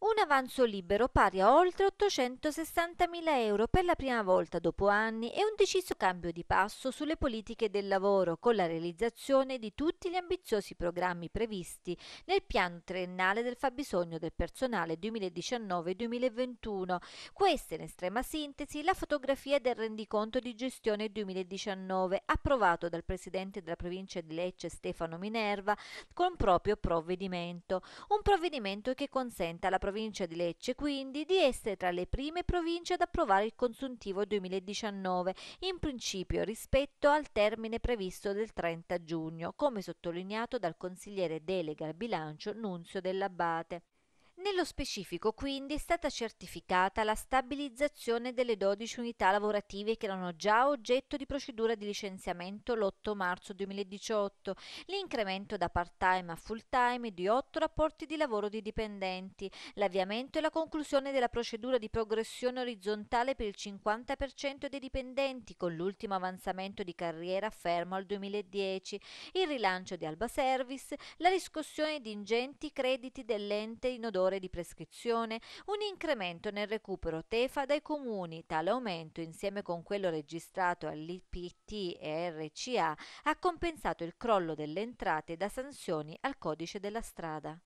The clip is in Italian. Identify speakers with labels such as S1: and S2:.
S1: Un avanzo libero pari a oltre 860.000 euro per la prima volta dopo anni e un deciso cambio di passo sulle politiche del lavoro con la realizzazione di tutti gli ambiziosi programmi previsti nel piano triennale del fabbisogno del personale 2019-2021. Questa è in estrema sintesi la fotografia del rendiconto di gestione 2019 approvato dal presidente della provincia di Lecce Stefano Minerva con proprio provvedimento. Un provvedimento che consente alla provincia di Lecce, quindi, di essere tra le prime province ad approvare il consuntivo 2019, in principio rispetto al termine previsto del 30 giugno, come sottolineato dal consigliere delega al bilancio Nunzio dell'Abate. Nello specifico, quindi, è stata certificata la stabilizzazione delle 12 unità lavorative che erano già oggetto di procedura di licenziamento l'8 marzo 2018, l'incremento da part-time a full-time di 8 rapporti di lavoro di dipendenti, l'avviamento e la conclusione della procedura di progressione orizzontale per il 50% dei dipendenti con l'ultimo avanzamento di carriera fermo al 2010, il rilancio di Alba Service, la riscossione di ingenti crediti dell'ente in odore ore di prescrizione, un incremento nel recupero TEFA dai comuni. Tale aumento, insieme con quello registrato all'IPT e RCA, ha compensato il crollo delle entrate da sanzioni al codice della strada.